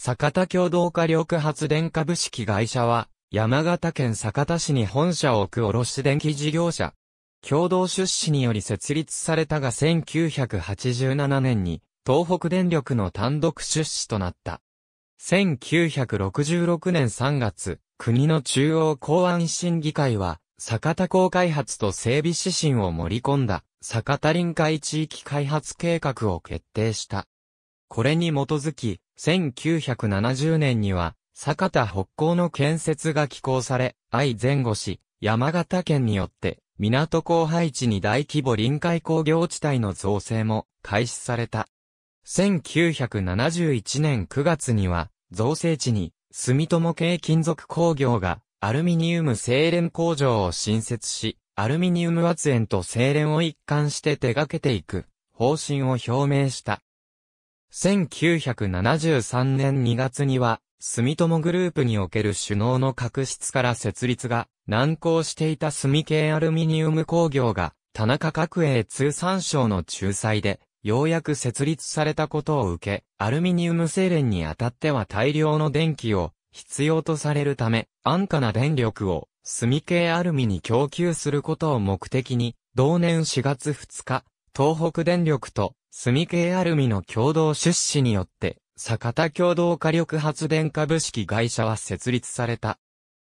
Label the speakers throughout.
Speaker 1: 坂田共同火力発電株式会社は、山形県坂田市に本社を置く卸電気事業者。共同出資により設立されたが1987年に、東北電力の単独出資となった。1966年3月、国の中央公安審議会は、坂田港開発と整備指針を盛り込んだ、坂田臨海地域開発計画を決定した。これに基づき、1970年には、坂田北港の建設が起港され、愛前後市、山形県によって、港港廃地に大規模臨海工業地帯の造成も開始された。1971年9月には、造成地に、住友系金属工業が、アルミニウム精錬工場を新設し、アルミニウム圧煙と精錬を一貫して手掛けていく、方針を表明した。1973年2月には、住友グループにおける首脳の確執から設立が難航していた住系アルミニウム工業が田中角栄通産省の仲裁でようやく設立されたことを受け、アルミニウム精錬にあたっては大量の電気を必要とされるため、安価な電力を住系アルミに供給することを目的に、同年4月2日、東北電力と炭系アルミの共同出資によって、坂田共同火力発電株式会社は設立された。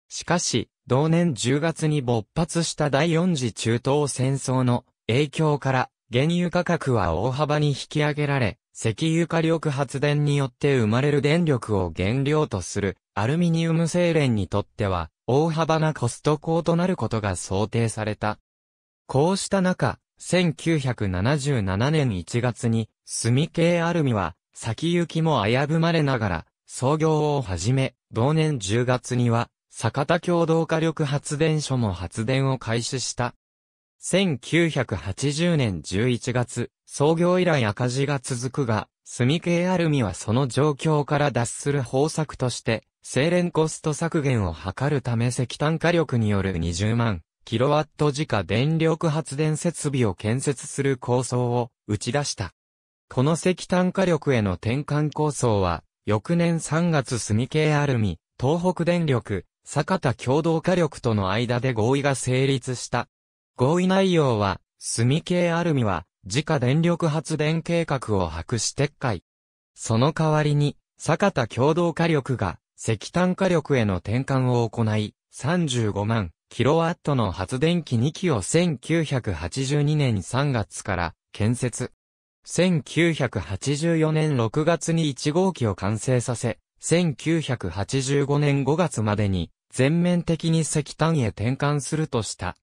Speaker 1: しかし、同年10月に勃発した第四次中東戦争の影響から、原油価格は大幅に引き上げられ、石油火力発電によって生まれる電力を原料とするアルミニウム製錬にとっては、大幅なコスト高となることが想定された。こうした中、1977年1月に、住系アルミは、先行きも危ぶまれながら、創業を始め、同年10月には、酒田共同火力発電所も発電を開始した。1980年11月、創業以来赤字が続くが、住系アルミはその状況から脱する方策として、精錬コスト削減を図るため石炭火力による20万キロワット時価電力発電設備を建設する構想を打ち出した。この石炭火力への転換構想は、翌年3月住系アルミ、東北電力、坂田共同火力との間で合意が成立した。合意内容は、住系アルミは、自家電力発電計画を白紙撤回。その代わりに、坂田共同火力が、石炭火力への転換を行い、35万キロワットの発電機2機を1982年3月から建設。1984年6月に1号機を完成させ、1985年5月までに全面的に石炭へ転換するとした。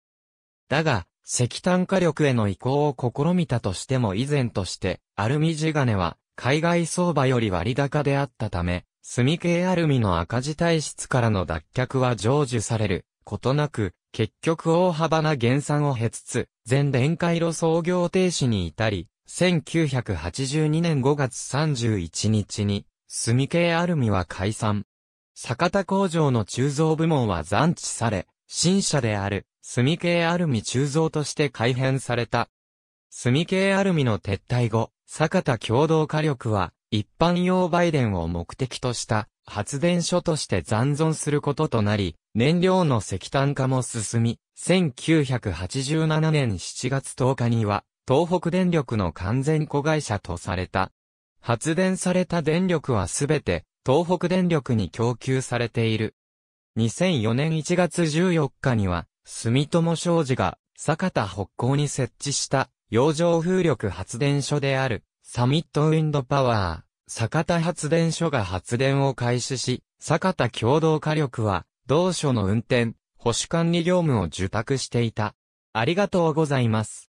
Speaker 1: だが、石炭火力への移行を試みたとしても以前として、アルミ地金は海外相場より割高であったため、炭系アルミの赤字体質からの脱却は成就されることなく、結局大幅な減産を経つつ、全電回路創業停止に至り、1982年5月31日に、住系アルミは解散。坂田工場の鋳造部門は残地され、新社である、住系アルミ鋳造として改変された。住系アルミの撤退後、坂田共同火力は、一般用売電を目的とした発電所として残存することとなり、燃料の石炭化も進み、1987年7月10日には、東北電力の完全子会社とされた。発電された電力はすべて、東北電力に供給されている。2004年1月14日には、住友商事が、坂田北港に設置した、洋上風力発電所である、サミットウィンドパワー、坂田発電所が発電を開始し、坂田共同火力は、同所の運転、保守管理業務を受託していた。ありがとうございます。